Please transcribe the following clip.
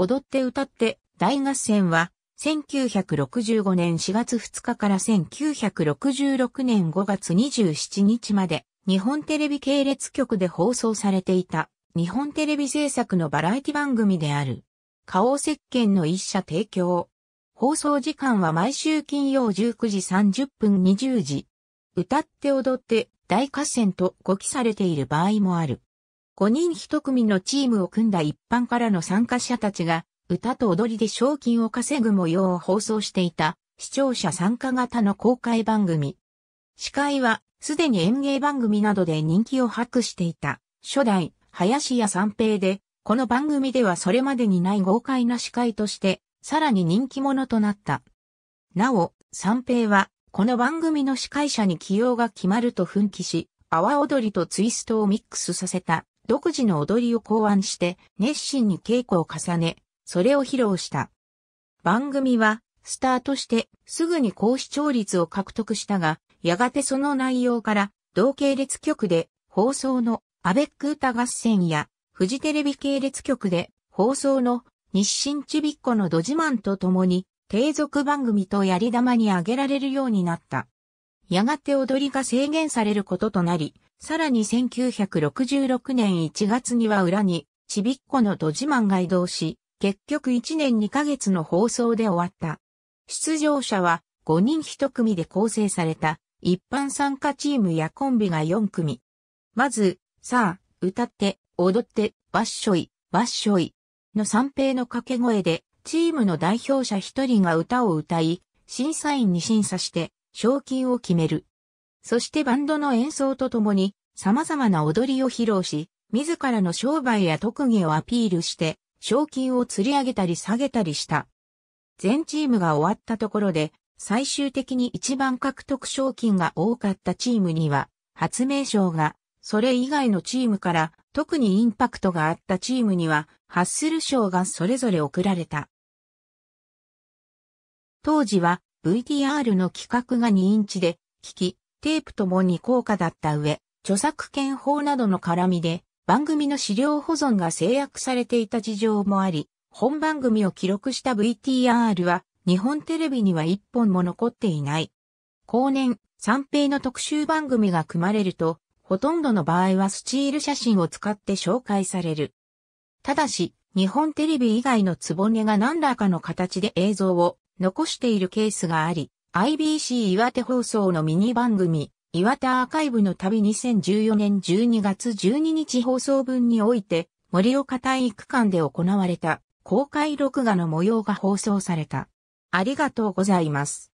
踊って歌って大合戦は1965年4月2日から1966年5月27日まで日本テレビ系列局で放送されていた日本テレビ制作のバラエティ番組である。花王石鹸の一社提供。放送時間は毎週金曜19時30分20時。歌って踊って大合戦と語記されている場合もある。5人1組のチームを組んだ一般からの参加者たちが、歌と踊りで賞金を稼ぐ模様を放送していた、視聴者参加型の公開番組。司会は、すでに演芸番組などで人気を博していた、初代、林家三平で、この番組ではそれまでにない豪快な司会として、さらに人気者となった。なお、三平は、この番組の司会者に起用が決まると奮起し、阿波踊りとツイストをミックスさせた、独自の踊りを考案して熱心に稽古を重ね、それを披露した。番組はスタートしてすぐに高視聴率を獲得したが、やがてその内容から同系列局で放送のアベック歌合戦やフジテレビ系列局で放送の日清ちびっこのど自慢と共に低俗番組とやり玉に挙げられるようになった。やがて踊りが制限されることとなり、さらに1966年1月には裏に、ちびっこのドジマンが移動し、結局1年2ヶ月の放送で終わった。出場者は5人1組で構成された一般参加チームやコンビが4組。まず、さあ、歌って、踊って、わっしょい、わっしょいの三平の掛け声で、チームの代表者1人が歌を歌い、審査員に審査して、賞金を決める。そしてバンドの演奏とともに様々な踊りを披露し、自らの商売や特技をアピールして、賞金を釣り上げたり下げたりした。全チームが終わったところで、最終的に一番獲得賞金が多かったチームには、発明賞が、それ以外のチームから特にインパクトがあったチームには、ハッスル賞がそれぞれ贈られた。当時は VTR の企画が2インチで、聞き、テープともに高価だった上、著作権法などの絡みで、番組の資料保存が制約されていた事情もあり、本番組を記録した VTR は、日本テレビには一本も残っていない。後年、三平の特集番組が組まれると、ほとんどの場合はスチール写真を使って紹介される。ただし、日本テレビ以外のつぼねが何らかの形で映像を残しているケースがあり、IBC 岩手放送のミニ番組、岩手アーカイブの旅2014年12月12日放送分において、森岡体育館で行われた公開録画の模様が放送された。ありがとうございます。